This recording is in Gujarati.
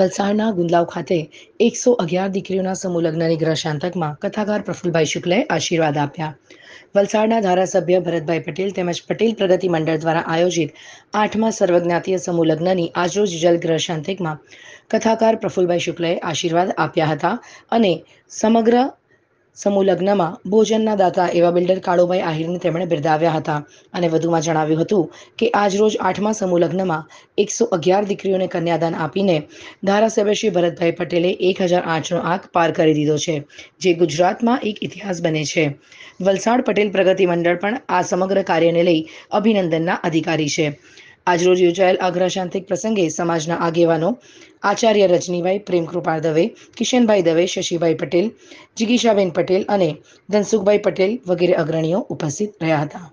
વલસાડના ગુંદલાવ ખાતે એકસો અગિયાર દીકરીઓના સમૂહ લગ્નની ગ્રહશાંતકમાં કથાકાર પ્રફુલભાઈ શુક્લે આશીર્વાદ આપ્યા વલસાડના ધારાસભ્ય ભરતભાઈ પટેલ તેમજ પટેલ પ્રગતિ મંડળ દ્વારા આયોજિત આઠમા સર્વજ્ઞાતીય સમૂહ લગ્નની આજરોજ જલ ગ્રહશાંતિકમાં કથાકાર પ્રફુલભાઈ શુક્લએ આશીર્વાદ આપ્યા હતા અને સમગ્ર સમૂહ લગ્નમાં ભોજનના દાતા એવા બિલ્ડર કાળુભાઈ આહિરને તેમણે બિરદાવ્યા હતા અને વધુમાં જણાવ્યું હતું કે આજરોજ આઠમા સમૂહ લગ્નમાં એકસો અગિયાર દીકરીઓને કન્યાદાન આપીને ધારાસભ્ય શ્રી ભરતભાઈ પટેલે એક હજાર આઠનો આંક પાર કરી દીધો છે જે ગુજરાતમાં એક ઇતિહાસ બને છે વલસાડ પટેલ પ્રગતિ મંડળ પણ આ સમગ્ર કાર્યને લઈ અભિનંદનના અધિકારી છે આજરોજ યોજાયેલ આગ્રા શાંતિક પ્રસંગે સમાજના આગેવાનો આચાર્ય રજનીભાઈ પ્રેમકૃપા દવે કિશનભાઈ દવે શશીભાઈ પટેલ જિગીષાબેન પટેલ અને ધનસુખભાઈ પટેલ વગેરે અગ્રણીઓ ઉપસ્થિત રહ્યા હતા